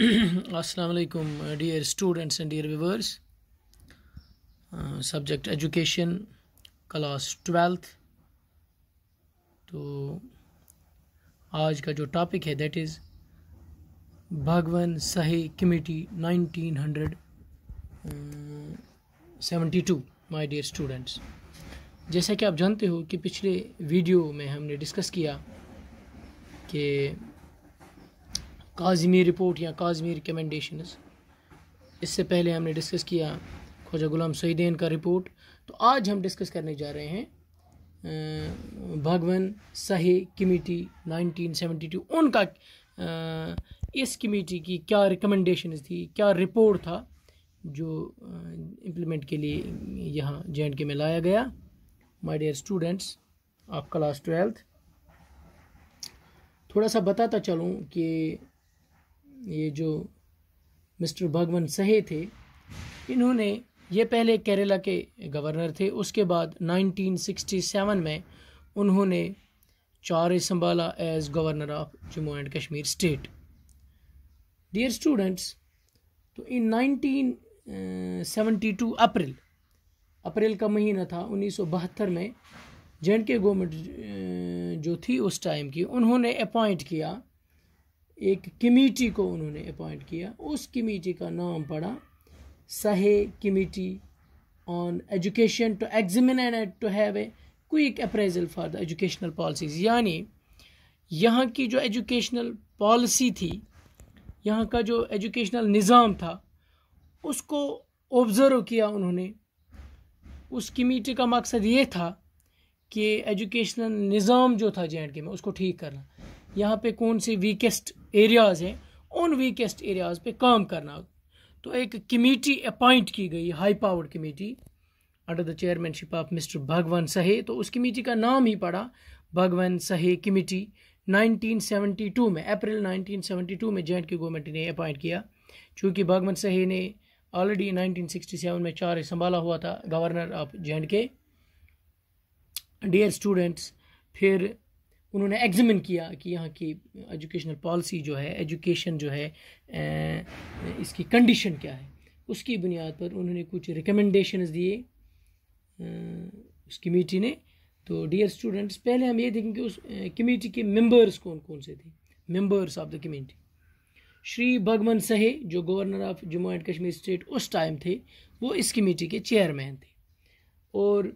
Assalamualaikum, dear students and dear viewers. Uh, subject education, class twelfth तो आज का जो टॉपिक है दैट इज़ भगवान सही कमेटी 1972 माय डियर स्टूडेंट्स जैसा कि आप जानते हो कि पिछले वीडियो में हमने डिस्कस किया कि काजमी रिपोर्ट या काजमी रिकमेंडेशन इससे पहले हमने डिस्कस किया ख्वाजा गुलाम सईदैन का रिपोर्ट तो आज हम डिस्कस करने जा रहे हैं भगवन सहे कमेटी 1972 उनका इस कमेटी की क्या रिकमेंडेशन थी क्या रिपोर्ट था जो इम्प्लीमेंट के लिए यहाँ जे के में लाया गया my dear students of class twelfth थोड़ा सा बताता चलूँ कि ये जो मिस्टर भगवान सहे थे इन्होंने ये पहले केरला के गवर्नर थे उसके बाद 1967 में उन्होंने चार संभाला as governor of Jammu and Kashmir state dear students तो इन 1972 uh, अप्रैल अप्रैल का महीना था उन्नीस में जे एंड के गवर्नमेंट जो थी उस टाइम की उन्होंने अपॉइंट किया एक कमेटी को उन्होंने अपॉइंट किया उस कमेटी का नाम पड़ा Sahay committee on education to examine and to have a quick appraisal for the educational policies यानी यहाँ की जो एजुकेशनल पॉलिसी थी यहाँ का जो एजुकेशनल निज़ाम था उसको ऑब्ज़र्व किया उन्होंने उस कमेटी का मकसद ये था कि एजुकेशनल निज़ाम जो था जे एंड के में उसको ठीक करना यहाँ पे कौन सी वीकेस्ट एरियाज़ हैं उन वीकेस्ट एरियाज़ पे काम करना तो एक कमेटी अपॉइंट की गई high powered committee under the chairmanship of mister Bhagwan Sahay तो उस कमेटी का नाम ही पड़ा भगवान सहे कमेटी 1972 में अप्रैल 1972 में जे गवर्नमेंट ने अपॉइंट किया चूँकि भगवान सहे ने ऑलरेडी 1967 में चार संभाला हुआ था गवर्नर ऑफ जे के डियर स्टूडेंट्स फिर उन्होंने एग्जामिन किया कि यहाँ की एजुकेशनल पॉलिसी जो है एजुकेशन जो है इसकी कंडीशन क्या है उसकी बुनियाद पर उन्होंने कुछ रिकमेंडेशन दिए उस कमेटी ने तो डियर स्टूडेंट्स पहले हम ये देखें कि उस कमेटी के मेंबर्स कौन कौन से थे members of the committee Shri Bhagwant Sahay जो governor of Jammu and Kashmir state उस टाइम थे वो इस कमेटी के चेयरमैन थे और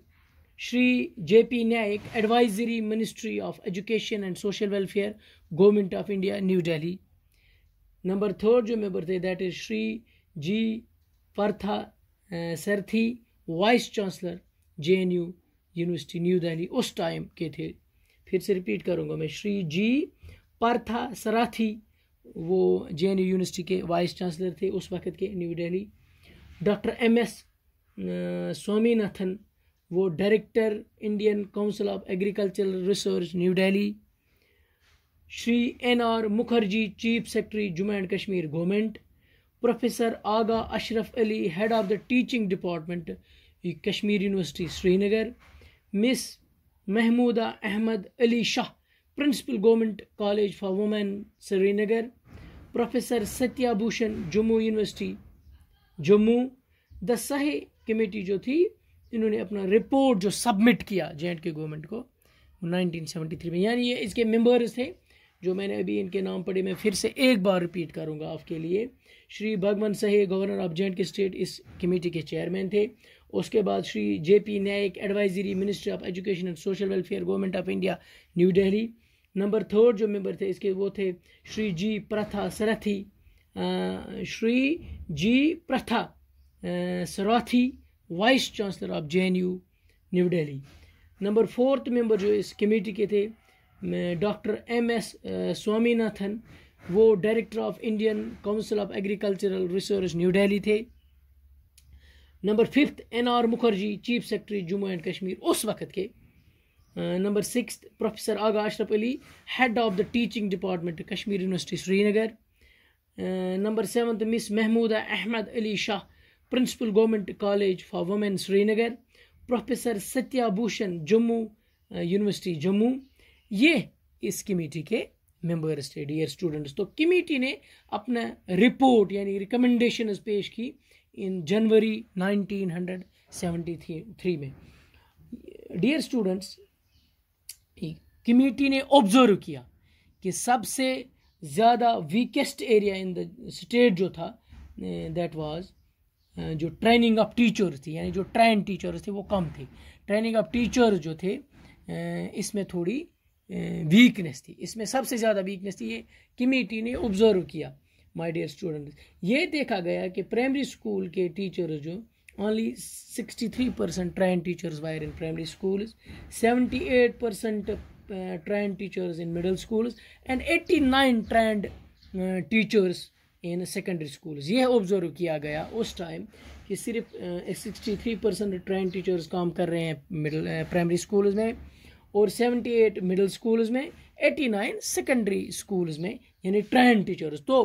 Shri J P Naik advisory ministry of education and social welfare government of India New Delhi number third जो मेंबर थे that is Shri G Partha Sarathi vice chancellor J N U university New Delhi उस टाइम के थे फिर से रिपीट करूंगा मैं श्री जी परथा सराथी वो जे एन यू यूनिवर्सिटी के वाइस चांसलर थे उस वक़्त के New Delhi doctor M S Swaminathan वो director Indian council of agricultural research new Delhi Shri N R Mukherjee chief secretary Jammu and Kashmir government professor Agha Ashraf Ali head of the teaching department Kashmir university Srinagar miss Mahmooda Ahmad Ali Shah principal government college for women Srinagar professor Satyabhushan Jammu university Jammu the सही committee जो थी इन्होंने अपना report जो submit किया जे and के government को 1973 में यानी ये इसके मेंबर्स थे जो मैंने अभी इनके नाम पढ़े मैं फिर से एक बार रिपीट करूंगा आपके लिए श्री भगवंत सहे गवर्नर ऑफ जे के स्टेट इस कमेटी के चेयरमैन थे उसके बाद Shri J P Naik advisory ministry of education and social welfare government of India New Delhi number third जो मेंबर थे इसके वो थे श्री जी प्रथा सरथी Shri G Partha Sarathi vice chancellor of J New Delhi number fourth member जो इस कमेटी के थे डॉक्टर एम एस स्वामीनाथन वो director of Indian council of agricultural research new Delhi थे number fifth N R Mukherjee chief secretary Jammu and Kashmir उस वक्त के number six professor Agha Ashraf Ali head of the teaching department Kashmir university Srinagar number seventh miss Mahmooda Ahmad Ali Shah principal government college for women Srinagar professor Satya Bhushan Jammu university Jammu ये इस कमेटी के members थे dear students तो कमेटी ने अपना रिपोर्ट यानी रिकमेंडेशन पेश की इन जनवरी 1973 में डियर स्टूडेंट्स कमेटी ने ऑब्जर्व किया कि सबसे ज़्यादा weakest area in the state जो था दैट uh, वाज जो ट्रेनिंग ऑफ टीचर्स थी यानी जो ट्रेन टीचर्स थे वो कम थे ट्रेनिंग ऑफ टीचर्स जो थे इसमें थोड़ी वीकनेस थी इसमें सबसे ज़्यादा वीकनेस थी ये कमेटी ने ऑब्जर्व किया माय डियर स्टूडेंट्स ये देखा गया कि प्राइमरी स्कूल के टीचर्स जो only 63 percent train teachers were in primary seventy 78 percent train teachers in middle schools and 89 trained teachers in secondary school यह ऑब्जर्व किया गया उस टाइम कि सिर्फ sixty three percent train teachers काम कर रहे हैं मिडल प्राइमरी स्कूल्स में और सेवेंटी एट मिडल स्कूल्स में एटी नाइन सेकेंडरी स्कूल्स में यानी ट्रेन टीचर्स तो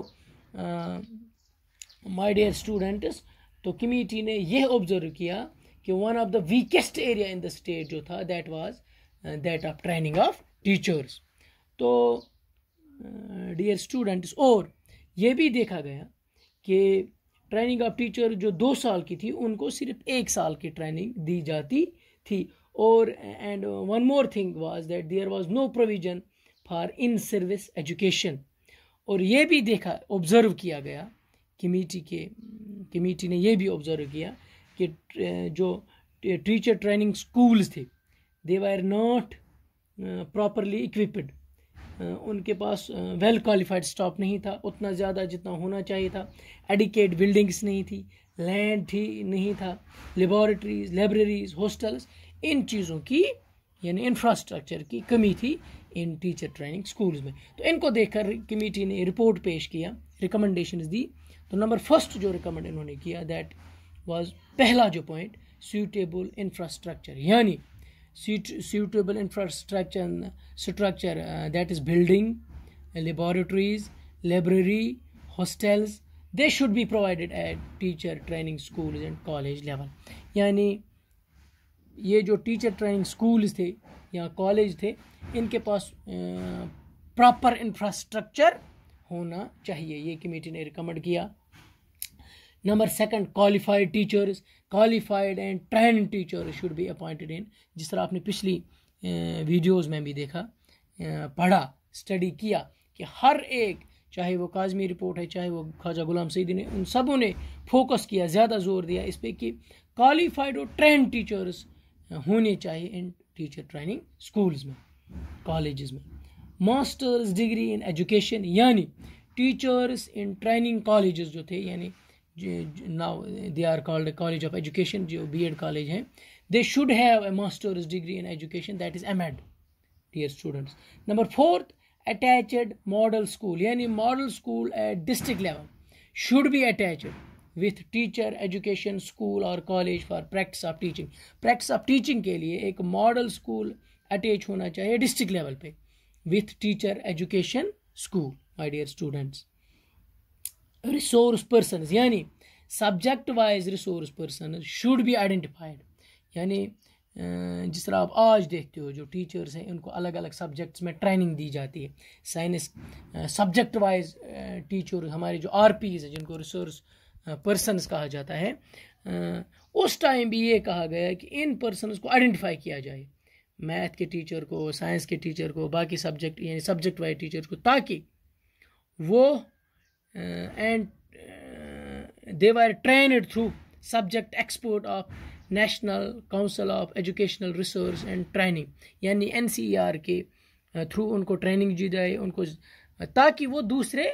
माई डियर स्टूडेंट्स तो कमिटी ने यह ऑब्जर्व किया कि one of the weakest area in the state जो था that was that of training of teachers तो डियर uh, स्टूडेंट्स और ये भी देखा गया कि ट्रेनिंग ऑफ टीचर जो दो साल की थी उनको सिर्फ एक साल की ट्रेनिंग दी जाती थी और and one more thing was that there was no provision for in service education और ये भी देखा ऑब्ज़र्व किया गया कमेटी के कमेटी ने ये भी ऑब्ज़र्व किया कि जो टीचर ट्रेनिंग स्कूल्स थे they are not properly equipped उनके पास वेल क्वालिफाइड स्टाफ नहीं था उतना ज़्यादा जितना होना चाहिए था एडिकेट बिल्डिंग्स नहीं थी लैंड थी नहीं था लेबॉरेटरीज लाइब्रेरीज हॉस्टल्स इन चीज़ों की यानी इंफ्रास्ट्रक्चर की कमी थी इन टीचर ट्रेनिंग स्कूल्स में तो इनको देखकर कमेटी ने रिपोर्ट पेश किया रिकमेंडेशन दी तो नंबर फर्स्ट जो रिकमेंड इन्होंने किया दैट वाज पहला जो पॉइंट सूटेबल इंफ्रास्ट्रक्चर यानी suitable infrastructure structure uh, that is building laboratories library hostels they should be provided at teacher training schools and college level yani ye jo teacher training schools the ya college the inke paas uh, proper infrastructure होना चाहिए ये committee ने recommend किया number second qualified teachers qualified and trained teachers should be appointed in जिस तरह आपने पिछली videos में भी देखा पढ़ा स्टडी किया कि हर एक चाहे वो काजमी रिपोर्ट है चाहे वो ख्वाजा गुलाम सईदी ने उन सबों ने फोकस किया ज़्यादा जोर दिया इस पर कि क्वालिफाइड और ट्रेंड टीचर्स होने चाहिए इन टीचर ट्रेनिंग स्कूल्स में कॉलेज में मास्टर्स डिग्री इन एजुकेशन यानी टीचर्स इन ट्रेनिंग कॉलेज जो थे यानी now they are called college of education जो बी एड कॉलेज हैं they should have a masters degree in education that is M Ed dear students number fourth attached model school यानी model school at district level should be attached with teacher education school और college for practice of teaching practice of teaching के लिए एक model school attach होना चाहिए district level पे with teacher education school my dear students resource person यानी subject wise resource person should be identified यानी जिस तरह आप आज देखते हो जो टीचर्स हैं उनको अलग अलग सब्जेक्ट्स में ट्रेनिंग दी जाती है साइंस सब्जेक्ट वाइज टीचर हमारे जो आर पीज हैं जिनको रिसोर्स पर्सनस कहा जाता है उस टाइम भी ये कहा गया कि इन पर्सनस को आइडेंटिफाई किया जाए मैथ के टीचर को साइंस के टीचर को बाकी सब्जेक्ट यानी सब्जेक्ट वाइज टीचर को ताकि वो and uh, they uh, were trained through subject expert of national council of educational research and training यानी एन के थ्रू उनको ट्रेनिंग दी जाए उनको uh, ताकि वो दूसरे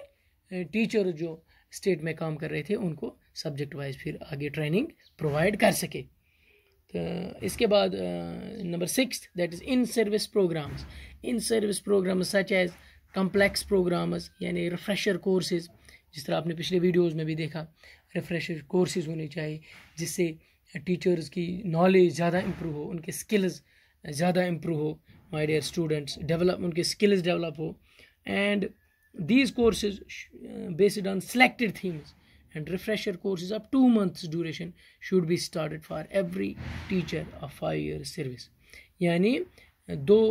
टीचर जो स्टेट में काम कर रहे थे उनको सब्जेक्ट वाइज फिर आगे ट्रेनिंग प्रोवाइड कर सके तो इसके बाद number six that is in service programs in service programs such as complex programs यानी रिफ्रेशर कोर्सेज़ जिस तरह आपने पिछले वीडियोज़ में भी देखा रिफ्रेशर कोर्सेज होने चाहिए जिससे टीचर्स की नॉलेज ज़्यादा इम्प्रूव हो उनके स्किल्स ज़्यादा इम्प्रूव हो माय डियर स्टूडेंट्स डेवलप उनके स्किल्स डेवलप हो and these courses based on selected themes and refresh courses of two months duration should be started for every teacher of five year service यानी दो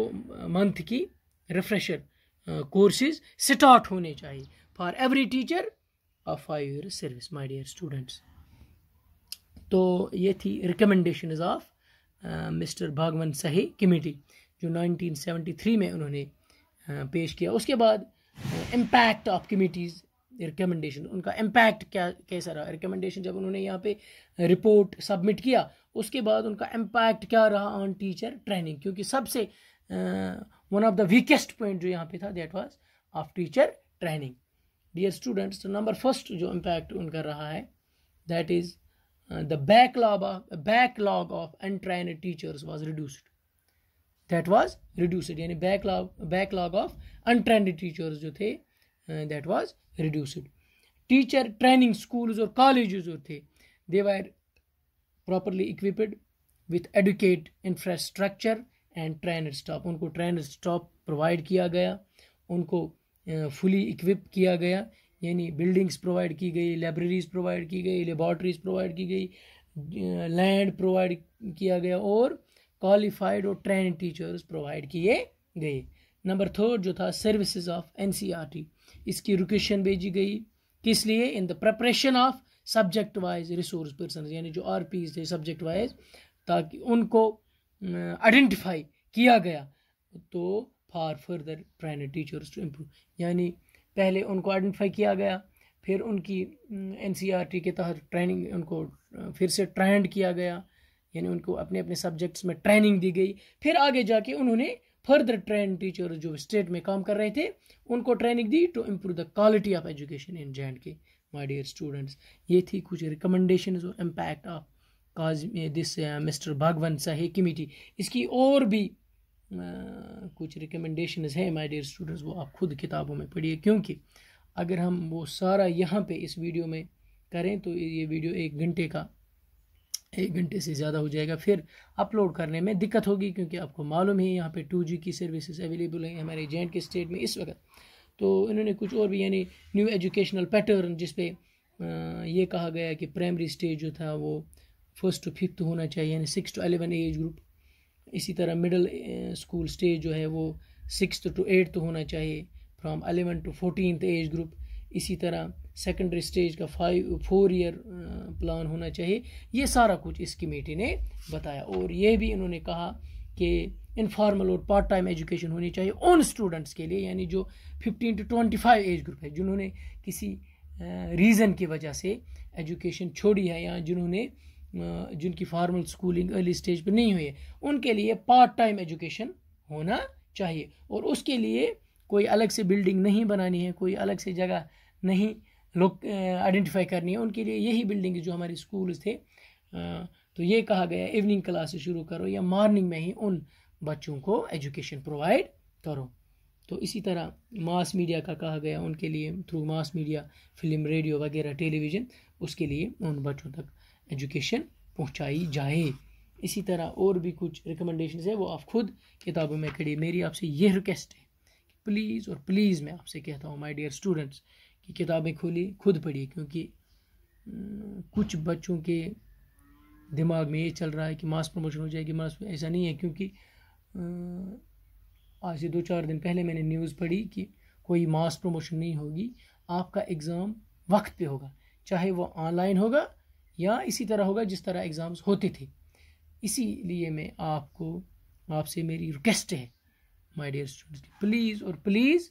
month की refresher courses start होने चाहिए for every teacher of five year service my dear students तो ये थी recommendation of mister भागवन सही committee जो 1973 में उन्होंने uh, पेश किया उसके बाद इम्पैक्ट ऑफ कमेटीज़ रिकमेंडेशन उनका इम्पैक्ट क्या कैसा रहा रिकमेंडेशन जब उन्होंने यहाँ पे रिपोर्ट सबमिट किया उसके बाद उनका इम्पैक्ट क्या रहा ऑन टीचर ट्रेनिंग क्योंकि सबसे one of the weakest point जो यहाँ पे था that was of teacher training dear students number first जो इम्पैक्ट उनका रहा है that is the backlog of backlog of untrained teachers was reduced that was reduced यानी backlog backlog of untrained teachers जो थे that was reduced teacher training school और college जो थे they were properly equipped with adequate infrastructure and trained staff उनको train staff provide किया गया उनको फुली इक्विप किया गया यानी बिल्डिंग्स प्रोवाइड की गई लाइब्रेरीज प्रोवाइड की गई लेबॉर्ट्रीज प्रोवाइड की गई लैंड प्रोवाइड किया गया और क्वालिफाइड और ट्रेन टीचर्स प्रोवाइड किए गए नंबर थर्ड जो था सर्विसेज ऑफ एनसीईआरटी इसकी रोकेशन भेजी गई किस लिए in the preparation of subject wise resource person यानी जो आर थे सब्जेक्ट वाइज ताकि उनको आइडेंटिफाई किया गया तो for further train teachers to improve यानी पहले उनको आइडेंटिफाई किया गया फिर उनकी एन e के तहत ट्रेनिंग उनको फिर से ट्रेंड किया गया यानी उनको अपने अपने सब्जेक्ट्स में ट्रेनिंग दी गई फिर आगे जाके उन्होंने फर्दर ट्रेन टीचर जो स्टेट में काम कर रहे थे उनको ट्रेनिंग दी to improve the quality of education in J and K my dear students ये थी कुछ रिकमेंडेशन और impact of cause this mister Bhagwant Sahay committee इसकी और भी कुछ रिकमेंडेशन हैं माय डियर स्टूडेंट्स वो आप खुद किताबों में पढ़िए क्योंकि अगर हम वो सारा यहाँ पे इस वीडियो में करें तो ये वीडियो एक घंटे का एक घंटे से ज़्यादा हो जाएगा फिर अपलोड करने में दिक्कत होगी क्योंकि आपको मालूम है यहाँ पे टू जी की सर्विसेज अवेलेबल हैं हमारे जे के स्टेट में इस वक्त तो इन्होंने कुछ और भी यानी न्यू एजुकेशनल पैटर्न जिसपे ये कहा गया कि प्राइमरी स्टेज जो था वो फर्स्ट टू फिफ्थ होना चाहिए यानी six to eleven age group इसी तरह मिडल स्कूल स्टेज जो है वो सिक्स टू एट्थ होना चाहिए from eleven to fourteen age group इसी तरह सेकेंडरी स्टेज का फाइव फोर ईयर प्लान होना चाहिए ये सारा कुछ इस कमेटी ने बताया और ये भी इन्होंने कहा कि इनफॉर्मल और पार्ट टाइम एजुकेशन होनी चाहिए उन स्टूडेंट्स के लिए यानी जो 15 टू 25 एज ग्रुप है जिन्होंने किसी रीज़न की वजह से एजुकेशन छोड़ी है या जिन्होंने जिनकी फॉर्मल स्कूलिंग अर्ली स्टेज पर नहीं हुई है उनके लिए पार्ट टाइम एजुकेशन होना चाहिए और उसके लिए कोई अलग से बिल्डिंग नहीं बनानी है कोई अलग से जगह नहीं लोग आइडेंटिफाई करनी है उनके लिए यही बिल्डिंग जो हमारे स्कूल्स थे आ, तो ये कहा गया इवनिंग क्लासेस शुरू करो या मॉर्निंग में ही उन बच्चों को एजुकेशन प्रोवाइड करो तो इसी तरह मास मीडिया का कहा गया उनके लिए through mass media film radio वगैरह टेलीविज़न उसके लिए उन बच्चों तक एजुकेशन पहुंचाई जाए इसी तरह और भी कुछ रिकमेंडेशन है वो आप खुद किताबों में करिए मेरी आपसे ये रिक्वेस्ट है कि प्लीज़ और प्लीज़ मैं आपसे कहता हूँ माई डियर स्टूडेंट्स कि किताबें खोलिए खुद पढ़िए क्योंकि हम्म, कुछ बच्चों के दिमाग में ये चल रहा है कि मास प्रमोशन हो जाएगी मास ऐसा नहीं है क्योंकि आज से दो चार दिन पहले मैंने न्यूज़ पढ़ी कि कोई मास प्रमोशन नहीं होगी आपका एग्ज़ाम वक्त पे होगा चाहे वो ऑनलाइन होगा या इसी तरह होगा जिस तरह एग्ज़ाम्स होते थे इसीलिए मैं आपको आपसे मेरी रिक्वेस्ट है माय डियर स्टूडेंट्स प्लीज़ और प्लीज़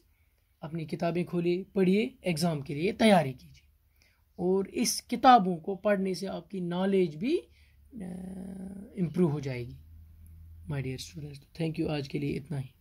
अपनी किताबें खोलिए पढ़िए एग्ज़ाम के लिए तैयारी कीजिए और इस किताबों को पढ़ने से आपकी नॉलेज भी इम्प्रूव हो जाएगी my dear students thank you आज के लिए इतना ही